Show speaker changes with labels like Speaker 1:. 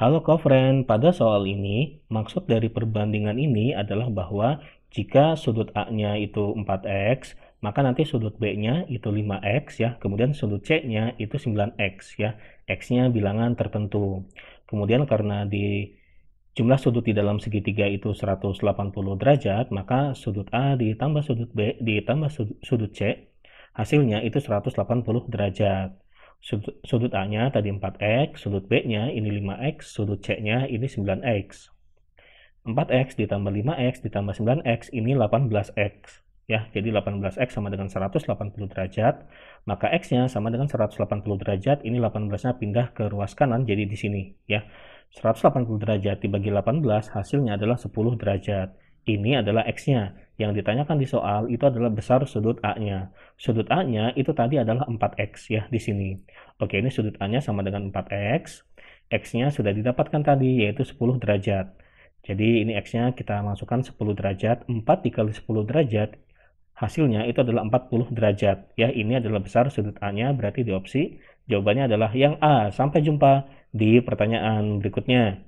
Speaker 1: Halo kofren, pada soal ini maksud dari perbandingan ini adalah bahwa jika sudut A-nya itu 4x, maka nanti sudut B-nya itu 5x ya, kemudian sudut C-nya itu 9x ya. X-nya bilangan tertentu. Kemudian karena di jumlah sudut di dalam segitiga itu 180 derajat, maka sudut A ditambah sudut B ditambah sudut C, hasilnya itu 180 derajat. Sudut, A-nya tadi 4X, sudut B-nya ini 5X, sudut C-nya ini 9X. 4X ditambah 5X ditambah 9X ini 18X. Ya, jadi 18X sama dengan 180 derajat, maka X-nya sama dengan 180 derajat, ini 18-nya pindah ke ruas kanan, jadi di sini. ya 180 derajat dibagi 18, hasilnya adalah 10 derajat. Ini adalah X-nya. Yang ditanyakan di soal itu adalah besar sudut A-nya. Sudut A-nya itu tadi adalah 4X ya di sini. Oke, ini sudut A-nya sama dengan 4X. X-nya sudah didapatkan tadi yaitu 10 derajat. Jadi ini X-nya kita masukkan 10 derajat. 4 dikali 10 derajat hasilnya itu adalah 40 derajat. Ya, ini adalah besar sudut A-nya berarti di opsi jawabannya adalah yang A. Sampai jumpa di pertanyaan berikutnya.